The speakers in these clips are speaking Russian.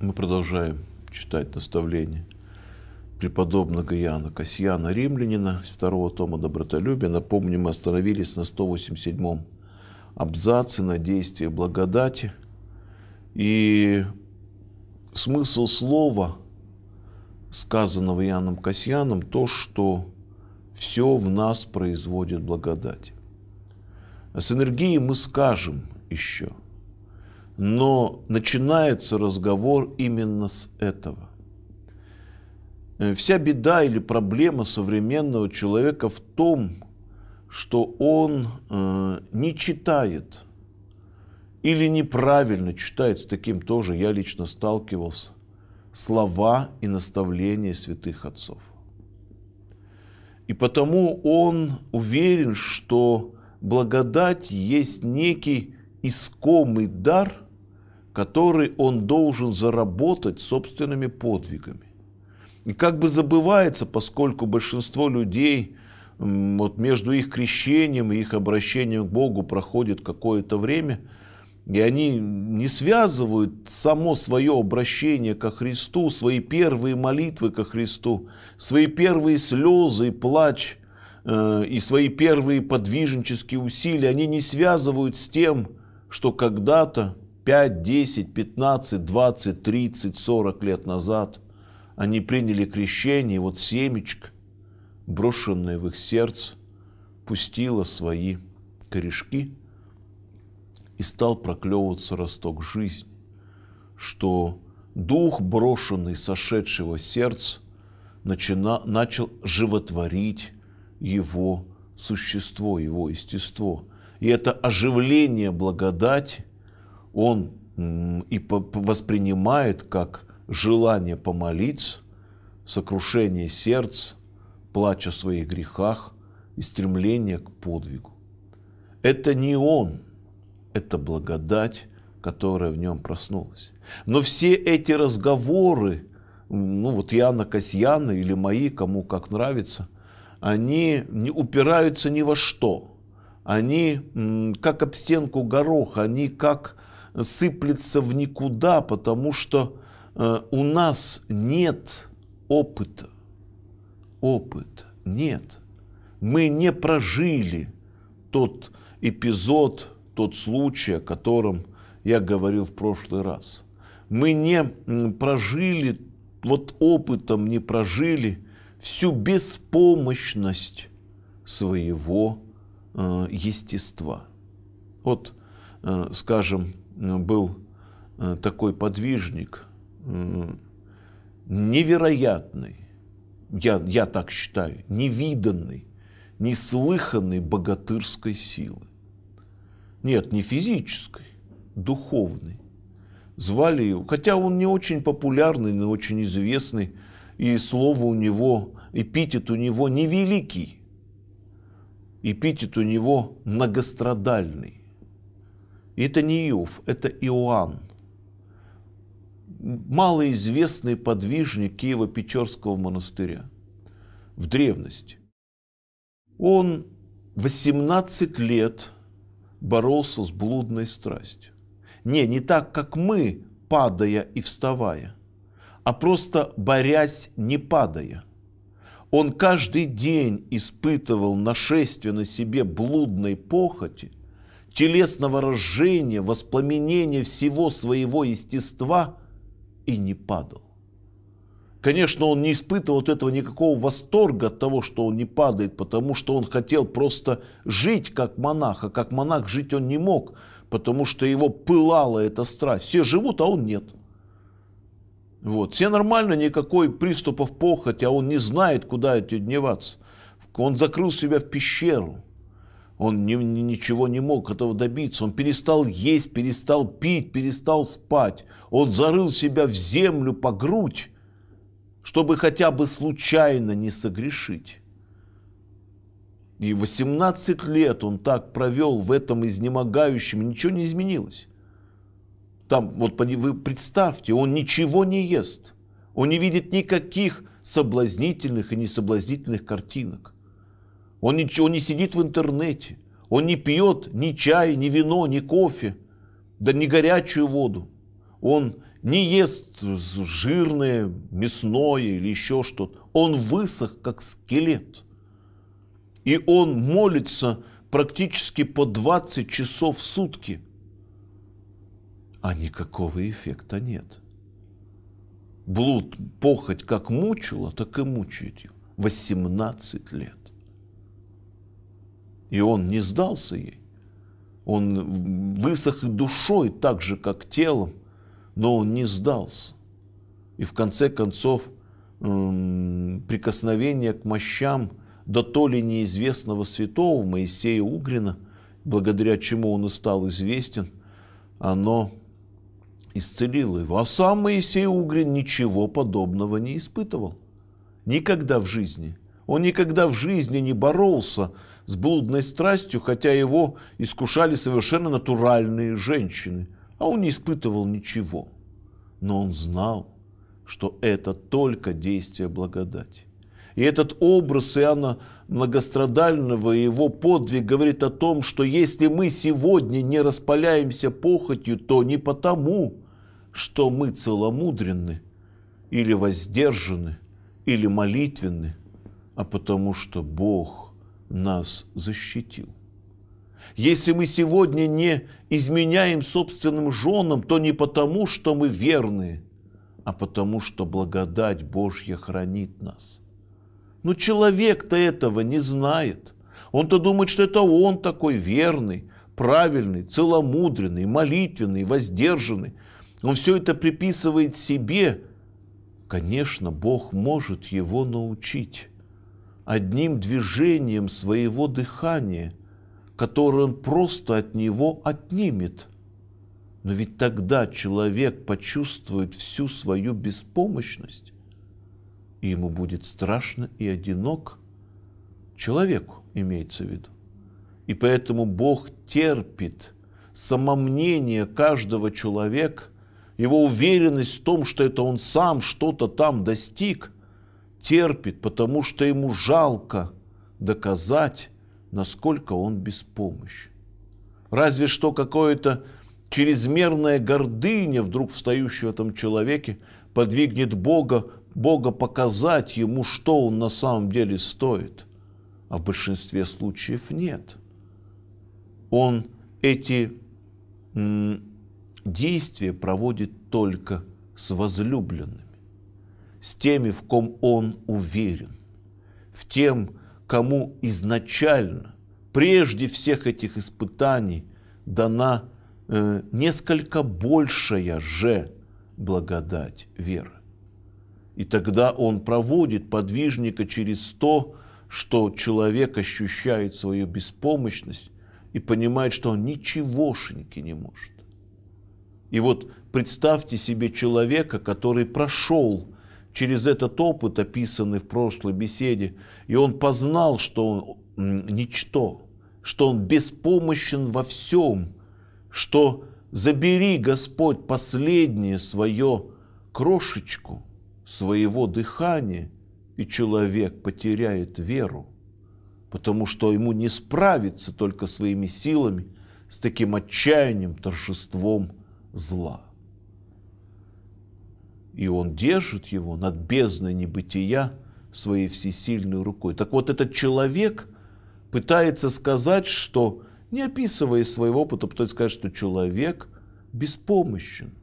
Мы продолжаем читать наставление преподобного Яна Касьяна Римлянина из второго тома «Добротолюбия». Напомню, мы остановились на 187-м абзаце на действие благодати. И смысл слова, сказанного Яном Касьяном, то, что все в нас производит благодать. с энергией мы скажем еще, но начинается разговор именно с этого. Э, вся беда или проблема современного человека в том, что он э, не читает или неправильно читает, с таким тоже я лично сталкивался, слова и наставления святых отцов. И потому он уверен, что благодать есть некий искомый дар, который он должен заработать собственными подвигами. И как бы забывается, поскольку большинство людей вот между их крещением и их обращением к Богу проходит какое-то время – и они не связывают само свое обращение ко Христу, свои первые молитвы ко Христу, свои первые слезы и плач э, и свои первые подвижнические усилия, они не связывают с тем, что когда-то 5, 10, 15, 20, 30, 40 лет назад они приняли крещение, и вот семечко, брошенное в их сердце, пустило свои корешки – и стал проклевываться росток жизни, что дух, брошенный сошедшего сердца, начина, начал животворить его существо, его естество. И это оживление благодать он и воспринимает как желание помолиться, сокрушение сердца, плача о своих грехах и стремление к подвигу. Это не он – это благодать, которая в нем проснулась. Но все эти разговоры, ну вот Яна Касьяна или мои, кому как нравится, они не упираются ни во что. Они как об стенку горох, они как сыплется в никуда, потому что э, у нас нет опыта. Опыта нет. Мы не прожили тот эпизод тот случай, о котором я говорил в прошлый раз. Мы не прожили, вот опытом не прожили всю беспомощность своего э, естества. Вот, э, скажем, был э, такой подвижник, э, невероятный, я, я так считаю, невиданный, неслыханный богатырской силы. Нет, не физической, духовной. Звали его, хотя он не очень популярный, не очень известный, и слово у него, эпитет у него невеликий, эпитет у него многострадальный. И это не Иов, это Иоанн. Малоизвестный подвижник киево печерского монастыря в древности. Он 18 лет – боролся с блудной страстью. Не, не так, как мы, падая и вставая, а просто борясь, не падая. Он каждый день испытывал нашествие на себе блудной похоти, телесного разжения, воспламенения всего своего естества и не падал. Конечно, он не испытывал от этого никакого восторга от того, что он не падает, потому что он хотел просто жить как монах, а как монах жить он не мог, потому что его пылала эта страсть. Все живут, а он нет. Вот. Все нормально, никакой приступов похоти, а он не знает, куда идти дневаться. Он закрыл себя в пещеру. Он ни, ни, ничего не мог этого добиться. Он перестал есть, перестал пить, перестал спать. Он зарыл себя в землю по грудь чтобы хотя бы случайно не согрешить. И 18 лет он так провел в этом изнемогающем, ничего не изменилось. Там, вот вы представьте, он ничего не ест. Он не видит никаких соблазнительных и несоблазнительных картинок. Он не, он не сидит в интернете. Он не пьет ни чай, ни вино, ни кофе, да ни горячую воду. Он не ест жирное, мясное или еще что-то. Он высох, как скелет. И он молится практически по 20 часов в сутки. А никакого эффекта нет. Блуд, похоть как мучила, так и мучает его. 18 лет. И он не сдался ей. Он высох и душой, так же, как телом но он не сдался. И в конце концов прикосновение к мощам до то ли неизвестного святого Моисея Угрина, благодаря чему он и стал известен, оно исцелило его. А сам Моисей Угрин ничего подобного не испытывал. Никогда в жизни. Он никогда в жизни не боролся с блудной страстью, хотя его искушали совершенно натуральные женщины а он не испытывал ничего. Но он знал, что это только действие благодати. И этот образ Иоанна Многострадального и его подвиг говорит о том, что если мы сегодня не распаляемся похотью, то не потому, что мы целомудренны или воздержаны, или молитвенны, а потому что Бог нас защитил. Если мы сегодня не изменяем собственным женам, то не потому, что мы верны, а потому, что благодать Божья хранит нас. Но человек-то этого не знает. Он-то думает, что это он такой верный, правильный, целомудренный, молитвенный, воздержанный. Он все это приписывает себе. Конечно, Бог может его научить одним движением своего дыхания – который он просто от него отнимет. Но ведь тогда человек почувствует всю свою беспомощность, и ему будет страшно и одинок. Человеку имеется в виду. И поэтому Бог терпит самомнение каждого человека, его уверенность в том, что это он сам что-то там достиг, терпит, потому что ему жалко доказать, насколько он беспомощен. Разве что какое-то чрезмерная гордыня, вдруг встающая в этом человеке, подвигнет Бога, Бога показать ему, что он на самом деле стоит. А в большинстве случаев нет. Он эти действия проводит только с возлюбленными, с теми, в ком он уверен, в тем, кому изначально, прежде всех этих испытаний, дана э, несколько большая же благодать веры. И тогда он проводит подвижника через то, что человек ощущает свою беспомощность и понимает, что он ничегошеньки не может. И вот представьте себе человека, который прошел через этот опыт, описанный в прошлой беседе, и он познал, что он ничто, что он беспомощен во всем, что забери, Господь, последнее свое крошечку своего дыхания, и человек потеряет веру, потому что ему не справиться только своими силами с таким отчаянием, торжеством зла и он держит его над бездной небытия своей всесильной рукой. Так вот этот человек пытается сказать, что, не описывая своего опыта, пытается сказать, что человек беспомощен,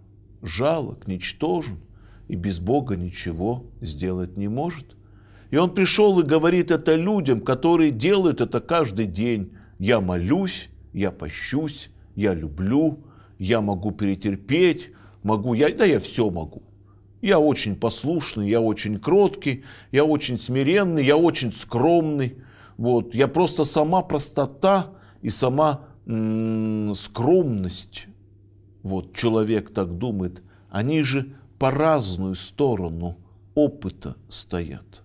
жалок, ничтожен и без Бога ничего сделать не может. И он пришел и говорит это людям, которые делают это каждый день. Я молюсь, я пощусь, я люблю, я могу перетерпеть, могу я, да я все могу. Я очень послушный, я очень кроткий, я очень смиренный, я очень скромный. Вот. Я просто сама простота и сама м -м, скромность. Вот человек так думает. Они же по разную сторону опыта стоят.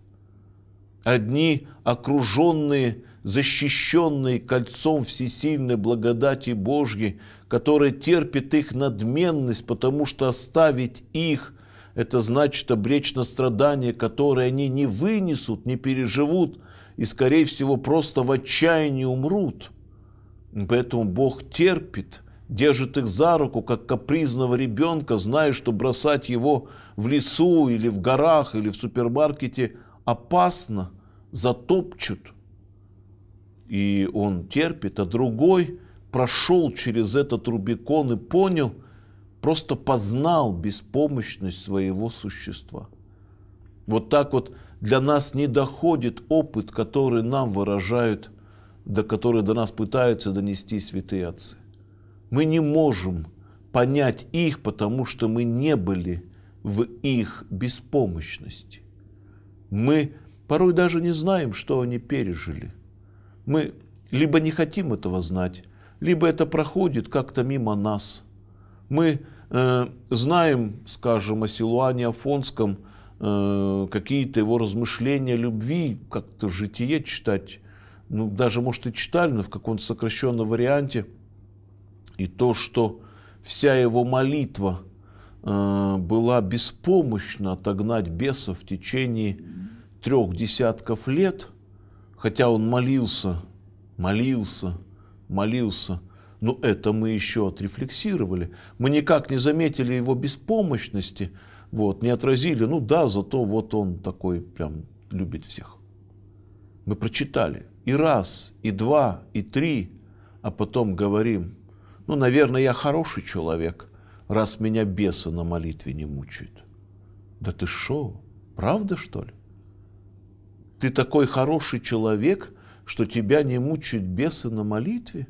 Одни окруженные, защищенные кольцом всесильной благодати Божьей, которая терпит их надменность, потому что оставить их это значит обречь на страдания, которые они не вынесут, не переживут и, скорее всего, просто в отчаянии умрут. Поэтому Бог терпит, держит их за руку, как капризного ребенка, зная, что бросать его в лесу или в горах или в супермаркете опасно, затопчут. И он терпит, а другой прошел через этот Рубикон и понял – просто познал беспомощность своего существа. Вот так вот для нас не доходит опыт, который нам выражают, до который до нас пытаются донести святые отцы. Мы не можем понять их, потому что мы не были в их беспомощности. Мы порой даже не знаем, что они пережили. Мы либо не хотим этого знать, либо это проходит как-то мимо нас. Мы Э, знаем, скажем, о Силуане Афонском, э, какие-то его размышления любви, как-то в житие читать, ну, даже, может, и читали, но в каком-то сокращенном варианте, и то, что вся его молитва э, была беспомощна отогнать беса в течение трех десятков лет, хотя он молился, молился, молился, но «Ну, это мы еще отрефлексировали. Мы никак не заметили его беспомощности, вот, не отразили. Ну да, зато вот он такой прям любит всех. Мы прочитали и раз, и два, и три, а потом говорим, ну, наверное, я хороший человек, раз меня бесы на молитве не мучают. Да ты шо, правда что ли? Ты такой хороший человек, что тебя не мучают бесы на молитве?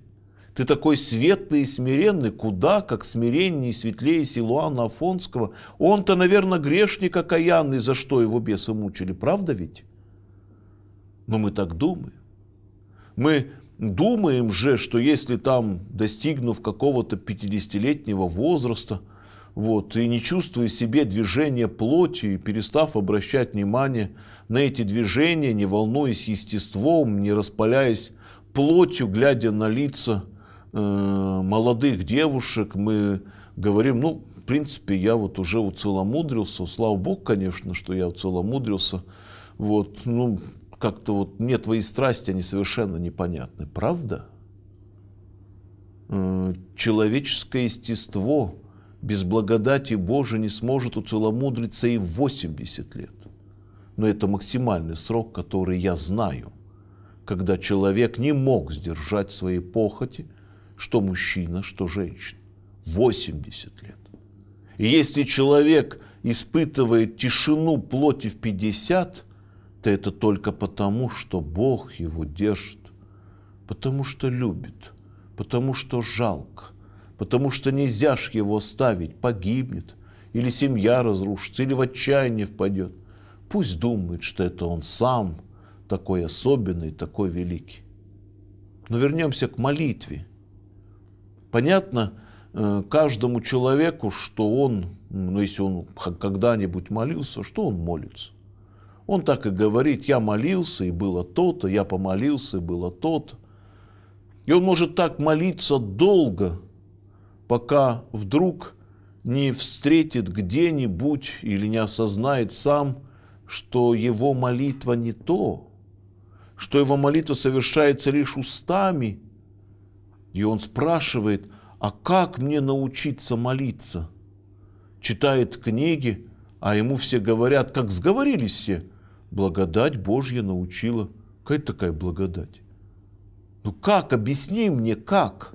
Ты такой светлый и смиренный, куда, как смиреннее и светлее Силуана Афонского. Он-то, наверное, грешник окаянный, за что его бесы мучили, правда ведь? Но мы так думаем. Мы думаем же, что если там, достигнув какого-то 50-летнего возраста, вот, и не чувствуя себе движения плоти, и перестав обращать внимание на эти движения, не волнуясь естеством, не распаляясь плотью, глядя на лица Э, молодых девушек мы говорим, ну, в принципе, я вот уже уцеломудрился, слава богу, конечно, что я уцеломудрился, вот, ну, как-то вот мне твои страсти, они совершенно непонятны, правда? Э, человеческое естество без благодати Божией не сможет уцеломудриться и в 80 лет. Но это максимальный срок, который я знаю, когда человек не мог сдержать свои похоти – что мужчина, что женщина. 80 лет. И если человек испытывает тишину плоти в 50, то это только потому, что Бог его держит, потому что любит, потому что жалко, потому что нельзя ж его оставить, погибнет, или семья разрушится, или в отчаяние впадет. Пусть думает, что это он сам такой особенный, такой великий. Но вернемся к молитве – Понятно э, каждому человеку, что он, ну, если он когда-нибудь молился, что он молится. Он так и говорит, я молился, и было то-то, я помолился, и было то-то. И он может так молиться долго, пока вдруг не встретит где-нибудь или не осознает сам, что его молитва не то, что его молитва совершается лишь устами, и он спрашивает, а как мне научиться молиться? Читает книги, а ему все говорят, как сговорились все. Благодать Божья научила. Какая такая благодать? Ну как, объясни мне, как?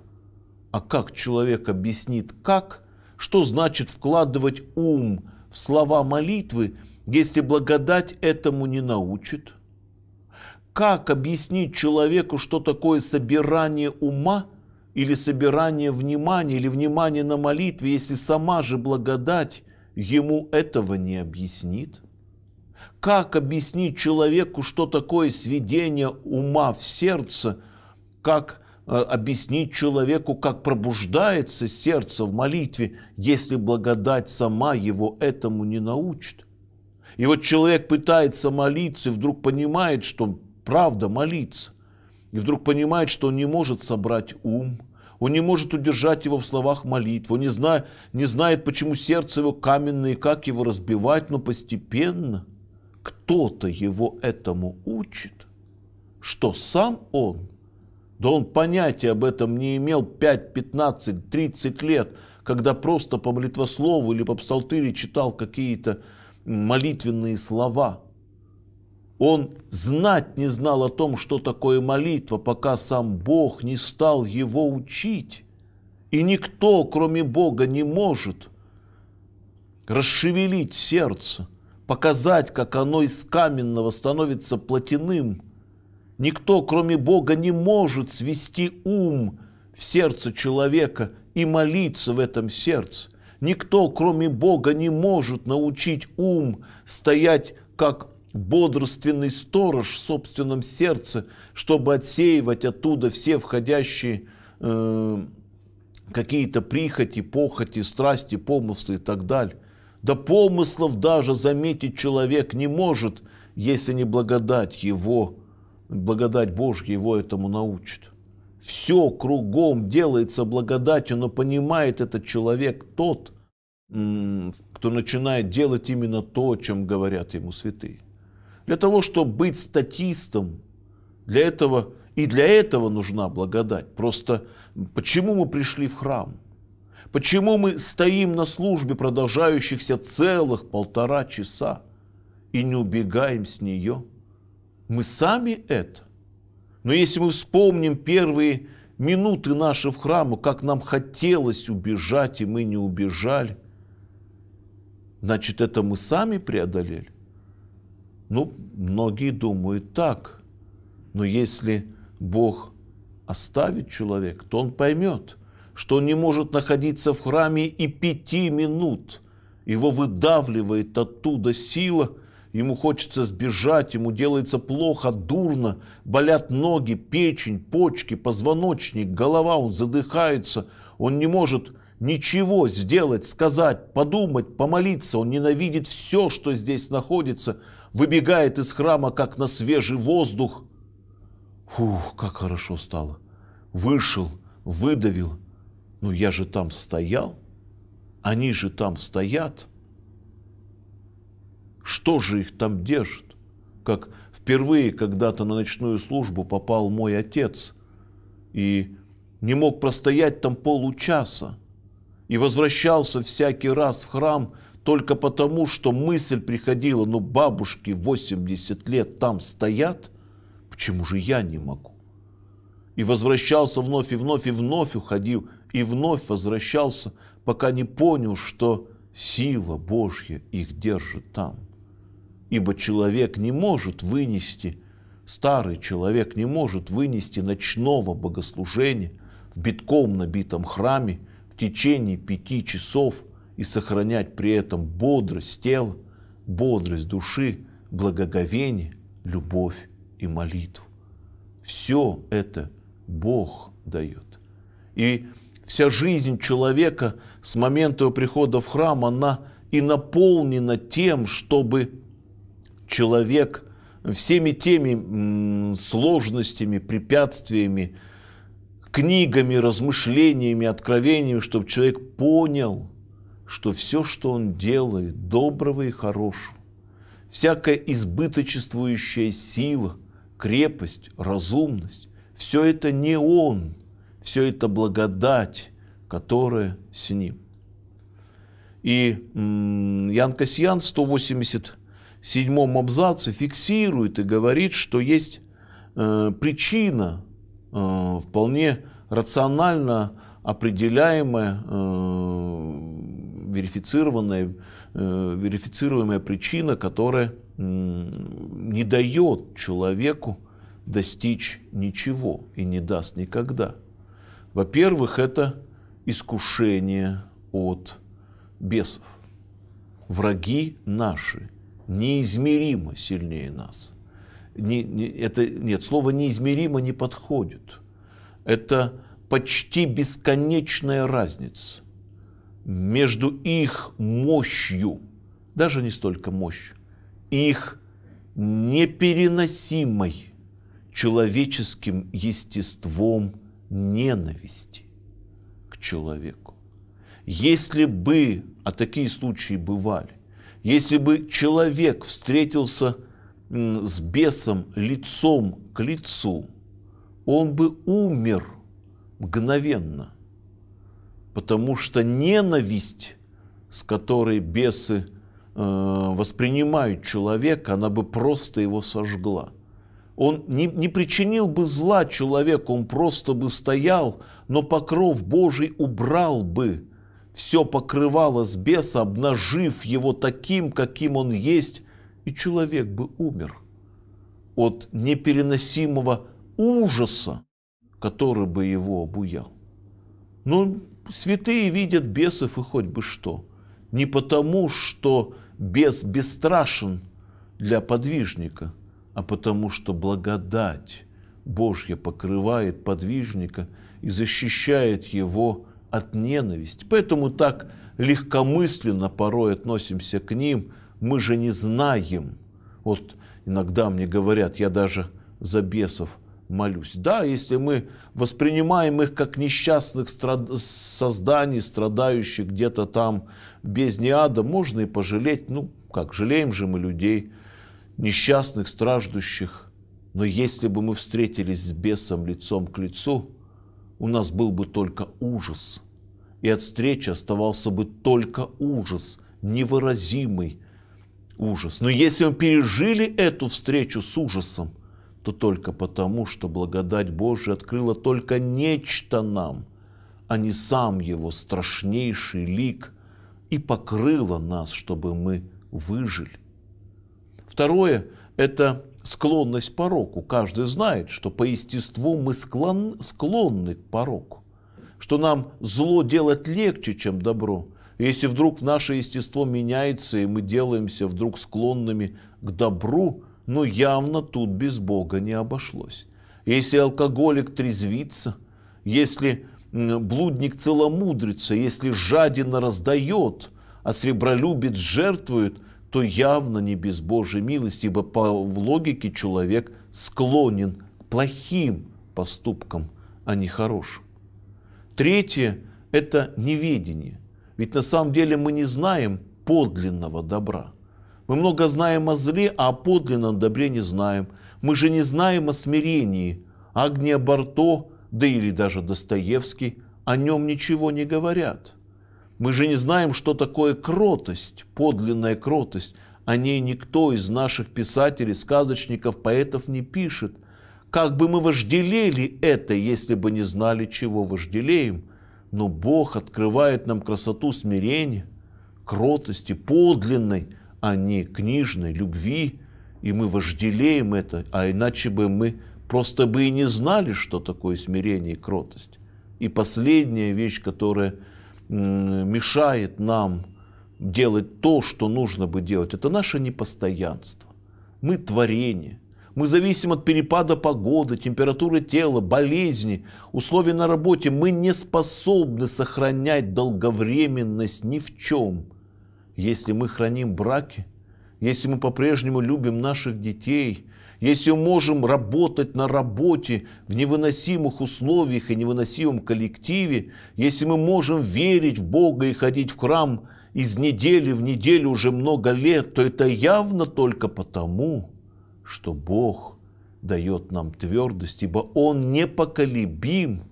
А как человек объяснит, как? Что значит вкладывать ум в слова молитвы, если благодать этому не научит? Как объяснить человеку, что такое собирание ума – или собирание внимания, или внимание на молитве, если сама же благодать ему этого не объяснит? Как объяснить человеку, что такое сведение ума в сердце, как э, объяснить человеку, как пробуждается сердце в молитве, если благодать сама его этому не научит? И вот человек пытается молиться и вдруг понимает, что правда молиться и вдруг понимает, что он не может собрать ум, он не может удержать его в словах молитвы, он не, зна, не знает, почему сердце его каменное и как его разбивать, но постепенно кто-то его этому учит, что сам он, да он понятия об этом не имел 5, 15, 30 лет, когда просто по молитвослову или по псалтыре читал какие-то молитвенные слова – он знать не знал о том, что такое молитва, пока сам Бог не стал его учить. И никто, кроме Бога, не может расшевелить сердце, показать, как оно из каменного становится плотяным. Никто, кроме Бога, не может свести ум в сердце человека и молиться в этом сердце. Никто, кроме Бога, не может научить ум стоять как бодрственный сторож в собственном сердце, чтобы отсеивать оттуда все входящие э, какие-то прихоти, похоти, страсти, помыслы и так далее. Да помыслов даже заметить человек не может, если не благодать его, благодать Божья его этому научит. Все кругом делается благодатью, но понимает этот человек тот, кто начинает делать именно то, чем говорят ему святые. Для того, чтобы быть статистом, для этого и для этого нужна благодать. Просто почему мы пришли в храм? Почему мы стоим на службе продолжающихся целых полтора часа и не убегаем с нее? Мы сами это. Но если мы вспомним первые минуты наши в храму, как нам хотелось убежать, и мы не убежали, значит, это мы сами преодолели. Ну, многие думают так. Но если Бог оставит человека, то он поймет, что он не может находиться в храме и пяти минут. Его выдавливает оттуда сила, ему хочется сбежать, ему делается плохо, дурно, болят ноги, печень, почки, позвоночник, голова, он задыхается, он не может ничего сделать, сказать, подумать, помолиться, он ненавидит все, что здесь находится – выбегает из храма, как на свежий воздух. Фух, как хорошо стало. Вышел, выдавил. Ну я же там стоял, они же там стоят. Что же их там держит? Как впервые когда-то на ночную службу попал мой отец и не мог простоять там получаса и возвращался всякий раз в храм только потому, что мысль приходила, ну бабушки 80 лет там стоят, почему же я не могу? И возвращался вновь и вновь и вновь уходил, и вновь возвращался, пока не понял, что сила Божья их держит там. Ибо человек не может вынести, старый человек не может вынести ночного богослужения в битком набитом храме в течение пяти часов – и сохранять при этом бодрость тела, бодрость души, благоговение, любовь и молитву. Все это Бог дает. И вся жизнь человека с момента его прихода в храм, она и наполнена тем, чтобы человек всеми теми сложностями, препятствиями, книгами, размышлениями, откровениями, чтобы человек понял – что все, что он делает, доброго и хорошего, всякая избыточествующая сила, крепость, разумность, все это не он, все это благодать, которая с ним. И Ян Касьян в 187 абзаце фиксирует и говорит, что есть э, причина, э, вполне рационально определяемая э, верифицированная, э, верифицируемая причина, которая не дает человеку достичь ничего и не даст никогда. Во-первых, это искушение от бесов. Враги наши неизмеримо сильнее нас. Не, не, это, нет, слово неизмеримо не подходит. Это почти бесконечная разница между их мощью, даже не столько мощью, их непереносимой человеческим естеством ненависти к человеку. Если бы, а такие случаи бывали, если бы человек встретился с бесом лицом к лицу, он бы умер мгновенно – потому что ненависть, с которой бесы э, воспринимают человека, она бы просто его сожгла. Он не, не причинил бы зла человеку, он просто бы стоял, но покров Божий убрал бы все покрывало с беса, обнажив его таким, каким он есть, и человек бы умер от непереносимого ужаса, который бы его обуял. Но ну, святые видят бесов и хоть бы что. Не потому, что бес бесстрашен для подвижника, а потому, что благодать Божья покрывает подвижника и защищает его от ненависти. Поэтому так легкомысленно порой относимся к ним. Мы же не знаем. Вот иногда мне говорят, я даже за бесов молюсь. Да, если мы воспринимаем их как несчастных страд... созданий, страдающих где-то там без неада, можно и пожалеть, ну как, жалеем же мы людей, несчастных, страждущих. Но если бы мы встретились с бесом лицом к лицу, у нас был бы только ужас. И от встречи оставался бы только ужас, невыразимый ужас. Но если мы пережили эту встречу с ужасом, то только потому, что благодать Божия открыла только нечто нам, а не сам его страшнейший лик, и покрыла нас, чтобы мы выжили. Второе – это склонность к пороку. Каждый знает, что по естеству мы склон, склонны к пороку, что нам зло делать легче, чем добро. если вдруг наше естество меняется, и мы делаемся вдруг склонными к добру – но явно тут без Бога не обошлось. Если алкоголик трезвится, если блудник целомудрится, если жадина раздает, а сребролюбец жертвует, то явно не без Божьей милости, ибо по в логике человек склонен к плохим поступкам, а не хорошим. Третье – это неведение. Ведь на самом деле мы не знаем подлинного добра – мы много знаем о зле, а о подлинном добре не знаем. Мы же не знаем о смирении. Агния Барто, да или даже Достоевский, о нем ничего не говорят. Мы же не знаем, что такое кротость, подлинная кротость. О ней никто из наших писателей, сказочников, поэтов не пишет. Как бы мы вожделели это, если бы не знали, чего вожделеем. Но Бог открывает нам красоту смирения, кротости, подлинной – а не книжной любви, и мы вожделеем это, а иначе бы мы просто бы и не знали, что такое смирение и кротость. И последняя вещь, которая мешает нам делать то, что нужно бы делать, это наше непостоянство. Мы творение. Мы зависим от перепада погоды, температуры тела, болезни, условий на работе. Мы не способны сохранять долговременность ни в чем если мы храним браки, если мы по-прежнему любим наших детей, если мы можем работать на работе в невыносимых условиях и невыносимом коллективе, если мы можем верить в Бога и ходить в храм из недели в неделю уже много лет, то это явно только потому, что Бог дает нам твердость, ибо Он непоколебим,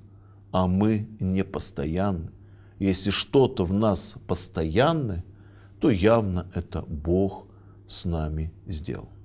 а мы непостоянны. Если что-то в нас постоянное, то явно это Бог с нами сделал.